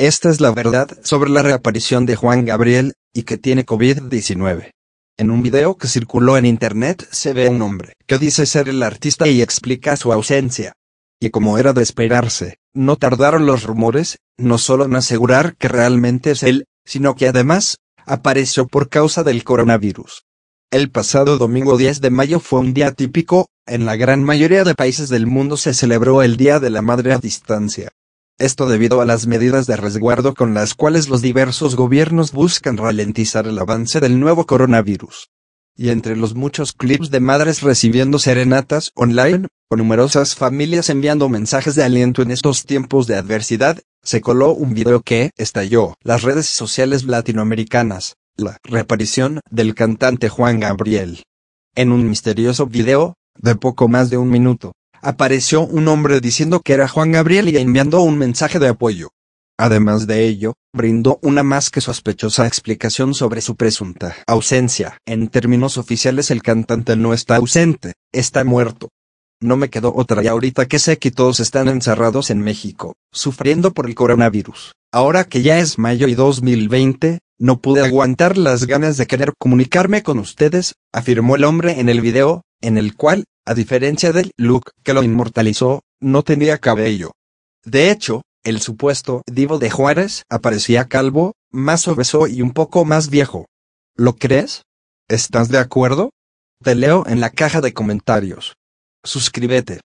Esta es la verdad sobre la reaparición de Juan Gabriel, y que tiene COVID-19. En un video que circuló en internet se ve a un hombre que dice ser el artista y explica su ausencia. Y como era de esperarse, no tardaron los rumores, no solo en asegurar que realmente es él, sino que además, apareció por causa del coronavirus. El pasado domingo 10 de mayo fue un día típico, en la gran mayoría de países del mundo se celebró el Día de la Madre a distancia esto debido a las medidas de resguardo con las cuales los diversos gobiernos buscan ralentizar el avance del nuevo coronavirus. Y entre los muchos clips de madres recibiendo serenatas online, con numerosas familias enviando mensajes de aliento en estos tiempos de adversidad, se coló un video que estalló las redes sociales latinoamericanas, la reaparición del cantante Juan Gabriel. En un misterioso video, de poco más de un minuto, apareció un hombre diciendo que era Juan Gabriel y enviando un mensaje de apoyo. Además de ello, brindó una más que sospechosa explicación sobre su presunta ausencia. En términos oficiales el cantante no está ausente, está muerto. No me quedó otra y ahorita que sé que todos están encerrados en México, sufriendo por el coronavirus. Ahora que ya es mayo y 2020, no pude aguantar las ganas de querer comunicarme con ustedes, afirmó el hombre en el video, en el cual, a diferencia del look que lo inmortalizó, no tenía cabello. De hecho, el supuesto divo de Juárez aparecía calvo, más obeso y un poco más viejo. ¿Lo crees? ¿Estás de acuerdo? Te leo en la caja de comentarios. Suscríbete.